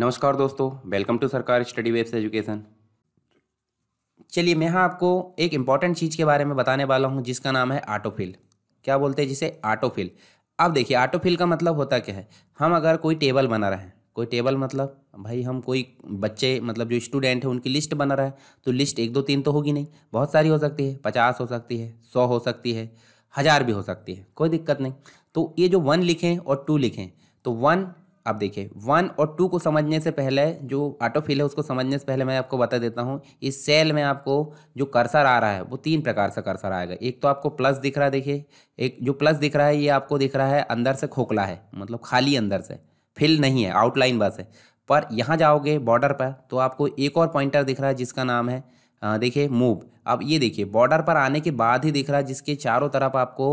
नमस्कार दोस्तों welcome to Sarkar study webs education चलिए मैं यहाँ आपको एक इम्पॉर्टेंट चीज़ के बारे में बताने वाला हूँ जिसका नाम है आटोफिल क्या बोलते हैं जिसे आटोफिल अब देखिए आटोफिल का मतलब होता क्या है हम अगर कोई टेबल बना रहे हैं कोई टेबल मतलब भाई हम कोई बच्चे मतलब जो स्टूडेंट है उनकी लिस्ट बना रहा है तो लिस्ट एक दो तीन तो होगी नहीं बहुत सारी हो सकती है पचास हो सकती है सौ हो सकती है हज़ार भी हो सकती है कोई दिक्कत नहीं तो ये जो वन लिखें और टू लिखें तो वन आप देखिए वन और टू को समझने से पहले जो ऑटो फिल है उसको समझने से पहले मैं आपको बता देता हूँ इस सेल में आपको जो कर्सर आ रहा है वो तीन प्रकार से कर्सर आएगा एक तो आपको प्लस दिख रहा है देखिए एक जो प्लस दिख रहा है ये आपको दिख रहा है अंदर से खोखला है मतलब खाली अंदर से फिल नहीं है आउटलाइन बस है पर यहाँ जाओगे बॉर्डर पर तो आपको एक और पॉइंटर दिख रहा है जिसका नाम है देखिए मूव अब ये देखिए बॉर्डर पर आने के बाद ही दिख रहा है जिसके चारों तरफ आपको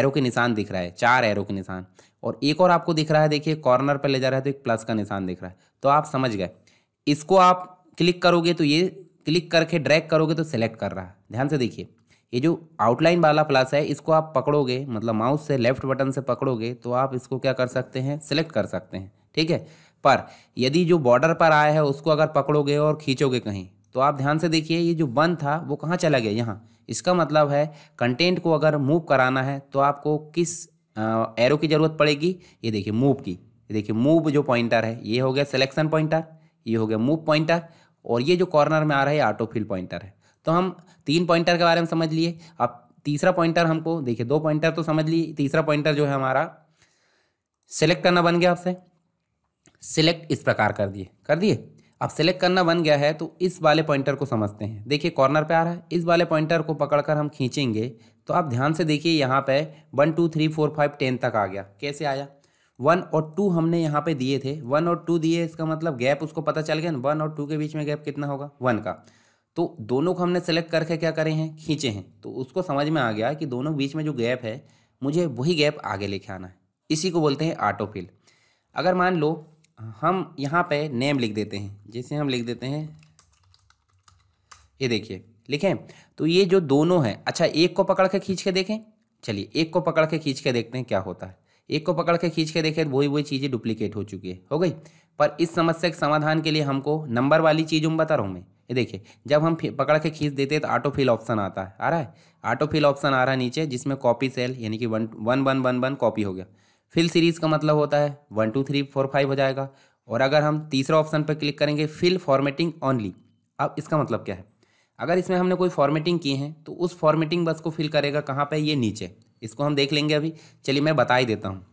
एरो के निशान दिख रहा है चार एरो के निशान और एक और आपको दिख रहा है देखिए कॉर्नर पर ले जा रहा है तो एक प्लस का निशान दिख रहा है तो आप समझ गए इसको आप क्लिक करोगे तो ये क्लिक करके ड्रैग करोगे तो सेलेक्ट कर रहा है ध्यान से देखिए ये जो आउटलाइन वाला प्लस है इसको आप पकड़ोगे मतलब माउस से लेफ्ट बटन से पकड़ोगे तो आप इसको क्या कर सकते हैं सेलेक्ट कर सकते हैं ठीक है पर यदि जो बॉर्डर पर आया है उसको अगर पकड़ोगे और खींचोगे कहीं तो आप ध्यान से देखिए ये जो बन था वो कहाँ चला गया यहाँ इसका मतलब है कंटेंट को अगर मूव कराना है तो आपको किस एरो की ज़रूरत पड़ेगी ये देखिए मूव की ये देखिए मूव जो पॉइंटर है ये हो गया सिलेक्शन पॉइंटर ये हो गया मूव पॉइंटर और ये जो कॉर्नर में आ रहा है ऑटो फिल पॉइंटर है तो हम तीन पॉइंटर के बारे में समझ लिए अब तीसरा पॉइंटर हमको देखिए दो पॉइंटर तो समझ लिए तीसरा पॉइंटर जो है हमारा सेलेक्ट करना बन गया आपसे सिलेक्ट इस प्रकार कर दिए कर दिए अब सेलेक्ट करना बन गया है तो इस वाले पॉइंटर को समझते हैं देखिए कॉर्नर पे आ रहा है इस वाले पॉइंटर को पकड़कर हम खींचेंगे तो आप ध्यान से देखिए यहाँ पे one two three four five ten तक आ गया कैसे आया वन और टू हमने यहाँ पे दिए थे वन और टू दिए इसका मतलब गैप उसको पता चल गया ना वन और टू के बीच में गैप कितना होगा वन का तो दोनों को हमने सेलेक्ट करके क्या करें हैं खींचे हैं तो उसको समझ में आ गया कि दोनों बीच में जो गैप है मुझे वही गैप आगे लेके आना है इसी को बोलते हैं ऑटो फिल अगर मान लो हम यहाँ पे नेम लिख देते हैं जैसे हम लिख देते हैं ये देखिए लिखें तो ये जो दोनों हैं अच्छा एक को पकड़ के खींच के देखें चलिए एक को पकड़ के खींच के देखते हैं क्या होता है एक को पकड़ के खींच के देखें वही वही चीज़ें डुप्लीकेट हो चुकी है हो गई पर इस समस्या के समाधान के लिए हमको नंबर वाली चीज़ों में बता रहा हूँ मैं ये देखिए जब हम पकड़ के खींच देते हैं तो ऑटो फिल ऑप्शन आता है आ रहा है ऑटो फिल ऑप्शन आ रहा है नीचे जिसमें कॉपी सेल यानी कि one one one one one copy हो गया फिल सीरीज़ का मतलब होता है one two three four five हो जाएगा और अगर हम तीसरा ऑप्शन पर क्लिक करेंगे फिल फॉर्मेटिंग ऑनली अब इसका मतलब क्या है अगर इसमें हमने कोई फॉर्मेटिंग की है तो उस फॉर्मेटिंग बस को फिल करेगा कहाँ पर ये नीचे इसको हम देख लेंगे अभी चलिए मैं बता ही देता हूँ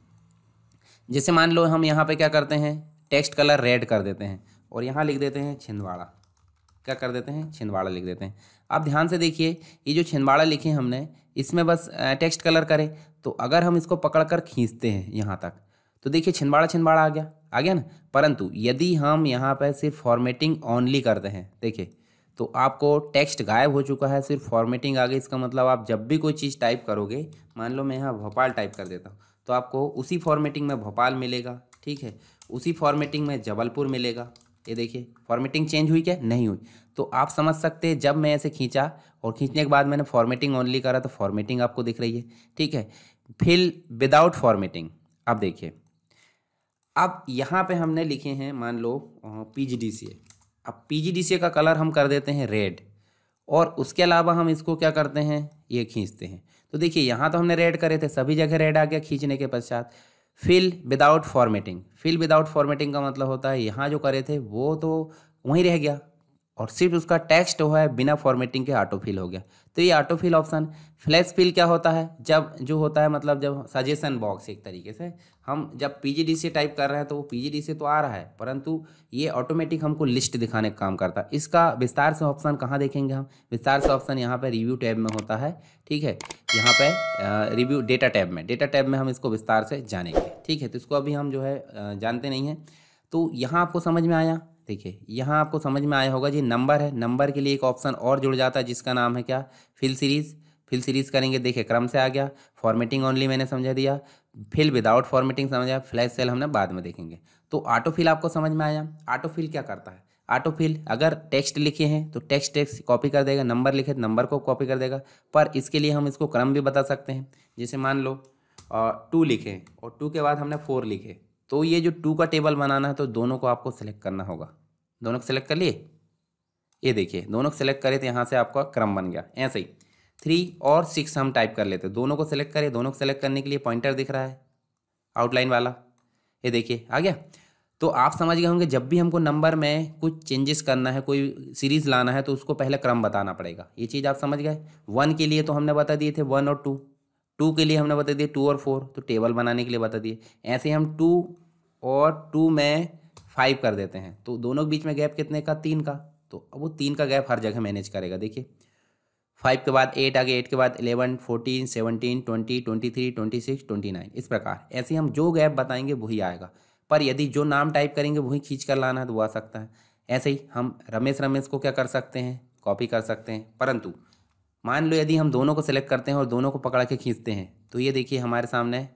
जैसे मान लो हम यहाँ पे क्या करते हैं टेक्स्ट कलर रेड कर देते हैं और यहाँ लिख देते हैं छिंदवाड़ा क्या कर देते हैं छिंदवाड़ा लिख देते हैं आप ध्यान से देखिए ये जो छिंदवाड़ा लिखे हमने इसमें बस टेक्स्ट कलर करें तो अगर हम इसको पकड़ कर खींचते हैं यहाँ तक तो देखिए छिंदवाड़ा छिंदवाड़ा आ गया आ गया ना परंतु यदि हम यहाँ पर सिर्फ फॉर्मेटिंग ऑनली करते हैं देखिए तो आपको टेक्स्ट गायब हो चुका है सिर्फ फॉर्मेटिंग आ गई इसका मतलब आप जब भी कोई चीज़ टाइप करोगे मान लो मैं यहाँ भोपाल टाइप कर देता हूँ तो आपको उसी फॉर्मेटिंग में भोपाल मिलेगा ठीक है उसी फॉर्मेटिंग में जबलपुर मिलेगा ये देखिए फॉर्मेटिंग चेंज हुई क्या नहीं हुई तो आप समझ सकते हैं जब मैं ऐसे खींचा और खींचने के बाद मैंने फॉर्मेटिंग ओनली करा तो फॉर्मेटिंग आपको दिख रही है ठीक है फिल विदाउट फॉर्मेटिंग अब देखिए अब यहाँ पे हमने लिखे हैं मान लो पी जी डी सी ए अब पी का कलर हम कर देते हैं रेड और उसके अलावा हम इसको क्या करते हैं ये खींचते हैं तो देखिए यहाँ तो हमने रेड करे थे सभी जगह रेड आ गया खींचने के पश्चात fill without formatting fill without formatting का मतलब होता है यहाँ जो करे थे वो तो वहीं रह गया और सिर्फ उसका टेक्स्ट हुआ है बिना फॉर्मेटिंग के ऑटोफिल हो गया तो ये ऑटोफिल ऑप्शन फ्लैश फिल क्या होता है जब जो होता है मतलब जब सजेशन बॉक्स एक तरीके से हम जब पी से टाइप कर रहे हैं तो वो पी से तो आ रहा है परंतु ये ऑटोमेटिक हमको लिस्ट दिखाने का काम करता है इसका विस्तार से ऑप्शन कहाँ देखेंगे हम विस्तार से ऑप्शन यहाँ पर रिव्यू टैब में होता है ठीक है यहाँ पर रिव्यू डेटा टैब में डेटा टैब में हम इसको विस्तार से जानेंगे ठीक है तो इसको अभी हम जो है जानते नहीं हैं तो यहाँ आपको समझ में आया देखिए यहाँ आपको समझ में आया होगा जी नंबर है नंबर के लिए एक ऑप्शन और जुड़ जाता है जिसका नाम है क्या फिल सीरीज़ फिल सीरीज़ करेंगे देखिए क्रम से आ गया फॉर्मेटिंग ओनली मैंने समझा दिया फिल विदाउट फॉर्मेटिंग समझा फ्लैश सेल हमने बाद में देखेंगे तो ऑटो फिल आपको समझ में आया ऑटो फिल क्या करता है ऑटो फिल अगर टेक्स्ट लिखे हैं तो टेक्स्ट टेक्स्ट कॉपी कर देगा नंबर लिखे तो नंबर को कॉपी कर देगा पर इसके लिए हम इसको क्रम भी बता सकते हैं जैसे मान लो टू लिखे और टू के बाद हमने फोर लिखे तो ये जो टू का टेबल बनाना है तो दोनों को आपको सेलेक्ट करना होगा दोनों को सेलेक्ट कर लिए ये देखिए दोनों को सेलेक्ट करें तो यहाँ से आपका क्रम बन गया ऐसे ही थ्री और सिक्स हम टाइप कर लेते हैं दोनों को सेलेक्ट करें दोनों को सेलेक्ट करने के लिए पॉइंटर दिख रहा है आउटलाइन वाला ये देखिए आ गया तो आप समझ गए होंगे जब भी हमको नंबर में कुछ चेंजेस करना है कोई सीरीज़ लाना है तो उसको पहले क्रम बताना पड़ेगा ये चीज़ आप समझ गए वन के लिए तो हमने बता दिए थे वन और टू टू के लिए हमने बता दिए टू और फोर तो टेबल बनाने के लिए बता दिए ऐसे हम टू और टू में फाइव कर देते हैं तो दोनों के बीच में गैप कितने का तीन का तो अब वो तीन का गैप हर जगह मैनेज करेगा देखिए फाइव के बाद एट आगे एट के बाद eleven fourteen seventeen twenty twenty three twenty six twenty nine इस प्रकार ऐसे हम जो गैप बताएंगे वही आएगा पर यदि जो नाम टाइप करेंगे वही खींच कर लाना है तो वो आ सकता है ऐसे ही हम रमेश रमेश को क्या कर सकते हैं कॉपी कर सकते हैं परंतु मान लो यदि हम दोनों को सिलेक्ट करते हैं और दोनों को पकड़ के खींचते हैं तो ये देखिए हमारे सामने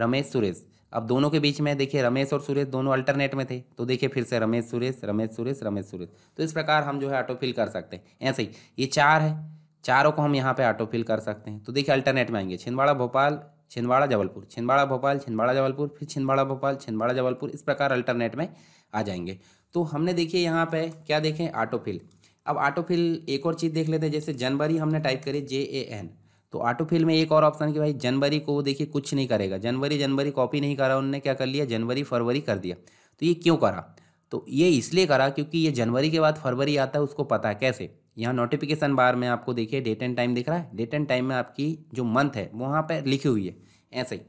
रमेश सुरेश अब दोनों के बीच में देखिए रमेश और सुरेश दोनों अल्टरनेट में थे तो देखिए फिर से रमेश सुरेश रमेश सुरेश रमेश सुरेश तो इस प्रकार हम जो है ऑटोफिल कर सकते हैं ऐसे ही ये चार है चारों को हम यहाँ पे फिल कर सकते हैं तो देखिए अल्टरनेट में आएंगे छिंदवाड़ा भोपाल छिंदवाड़ा जबलपुर छिंदवाड़ा भोपाल छिंदवाड़ा जबलपुर फिर छिंदवाड़ा भोपाल छिंदवाड़ा जबलपुर इस प्रकार अल्टरनेट में आ जाएंगे तो हमने देखिए यहाँ पे क्या देखें फिल अब ऑटो फिल एक और चीज़ देख लेते हैं जैसे जनवरी हमने टाइप करी जे ए एन तो ऑटोफिल में एक और ऑप्शन कि भाई जनवरी को वो देखिए कुछ नहीं करेगा जनवरी जनवरी कॉपी नहीं करा उन्होंने क्या कर लिया जनवरी फरवरी कर दिया तो ये क्यों करा तो ये इसलिए करा क्योंकि ये जनवरी के बाद फरवरी आता है उसको पता है कैसे यहाँ नोटिफिकेशन बार में आपको देखिए डेट एंड टाइम दिख रहा है डेट एंड टाइम में आपकी जो मंथ है वहाँ पर लिखी हुई है ऐसे ही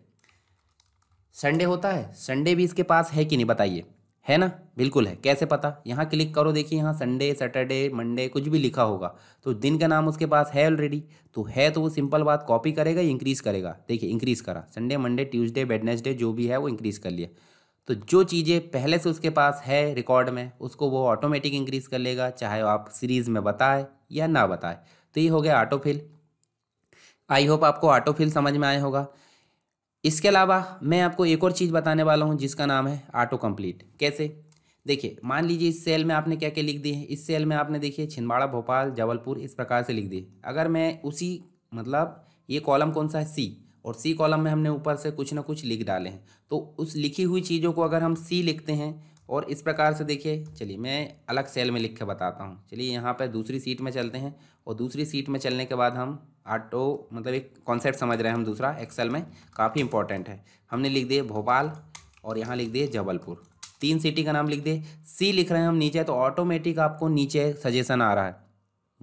संडे होता है संडे भी इसके पास है कि नहीं बताइए है ना बिल्कुल है कैसे पता यहाँ क्लिक करो देखिए यहाँ संडे सैटरडे मंडे कुछ भी लिखा होगा तो दिन का नाम उसके पास है ऑलरेडी तो है तो वो सिंपल बात कॉपी करेगा इंक्रीज़ करेगा देखिए इंक्रीज़ करा संडे मंडे ट्यूसडे वेडनेसडे जो भी है वो इंक्रीज़ कर लिया तो जो चीज़ें पहले से उसके पास है रिकॉर्ड में उसको वो ऑटोमेटिक इंक्रीज़ कर लेगा चाहे आप सीरीज़ में बताए या ना बताए तो ये हो गया ऑटोफिल आई होप आपको ऑटोफिल समझ में आया होगा इसके अलावा मैं आपको एक और चीज़ बताने वाला हूँ जिसका नाम है ऑटो कंप्लीट कैसे देखिए मान लीजिए इस सेल में आपने क्या क्या लिख दिए है इस सेल में आपने देखिए छिंदवाड़ा भोपाल जबलपुर इस प्रकार से लिख दिए अगर मैं उसी मतलब ये कॉलम कौन सा है सी और सी कॉलम में हमने ऊपर से कुछ ना कुछ लिख डाले हैं तो उस लिखी हुई चीज़ों को अगर हम सी लिखते हैं और इस प्रकार से देखिए चलिए मैं अलग सेल में लिख के बताता हूँ चलिए यहाँ पर दूसरी सीट में चलते हैं और दूसरी सीट में चलने के बाद हम ऑटो मतलब एक कॉन्सेप्ट समझ रहे हैं हम दूसरा एक्सेल में काफ़ी इंपॉर्टेंट है हमने लिख दिए भोपाल और यहाँ लिख दिए जबलपुर तीन सिटी का नाम लिख दिए सी लिख रहे हैं हम नीचे तो ऑटोमेटिक आपको नीचे सजेशन आ रहा है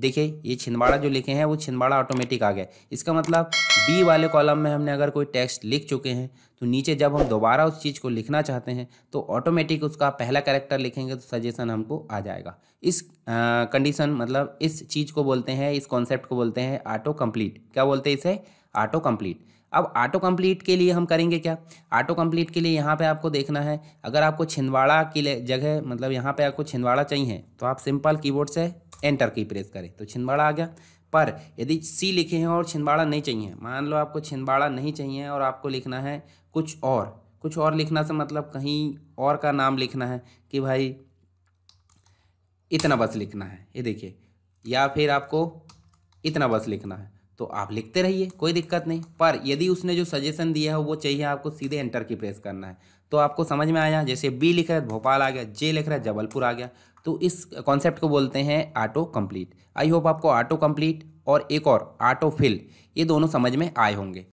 देखिए ये छिंदवाड़ा जो लिखे हैं वो छिंदवाड़ा ऑटोमेटिक आ गया इसका मतलब बी वाले कॉलम में हमने अगर कोई टेक्स्ट लिख चुके हैं तो नीचे जब हम दोबारा उस चीज़ को लिखना चाहते हैं तो ऑटोमेटिक उसका पहला कैरेक्टर लिखेंगे तो सजेशन हमको आ जाएगा इस कंडीशन मतलब इस चीज़ को बोलते हैं इस कॉन्सेप्ट को बोलते हैं ऑटो कम्प्लीट क्या बोलते हैं इसे ऑटो कम्प्लीट अब ऑटो कम्प्लीट के लिए हम करेंगे क्या ऑटो कम्प्लीट के लिए यहाँ पे आपको देखना है अगर आपको छिंदवाड़ा की जगह मतलब यहाँ पे आपको छिंदवाड़ा चाहिए तो आप सिंपल कीबोर्ड से एंटर की प्रेस करें तो छिंदवाड़ा आ गया पर यदि सी लिखे हैं और छिंदवाड़ा नहीं चाहिए मान लो आपको छिंदवाड़ा नहीं चाहिए और आपको लिखना है कुछ और कुछ और लिखना से मतलब कहीं और का नाम लिखना है कि भाई इतना बस लिखना है ये देखिए या फिर आपको इतना बस लिखना है तो आप लिखते रहिए कोई दिक्कत नहीं पर यदि उसने जो सजेशन दिया है वो चाहिए आपको सीधे एंटर की प्रेस करना है तो आपको समझ में आया जैसे बी लिख रहा है भोपाल आ गया जे लिख रहा है जबलपुर आ गया तो इस कॉन्सेप्ट को बोलते हैं ऑटो कंप्लीट आई होप आपको ऑटो कंप्लीट और एक और ऑटो फिल ये दोनों समझ में आए होंगे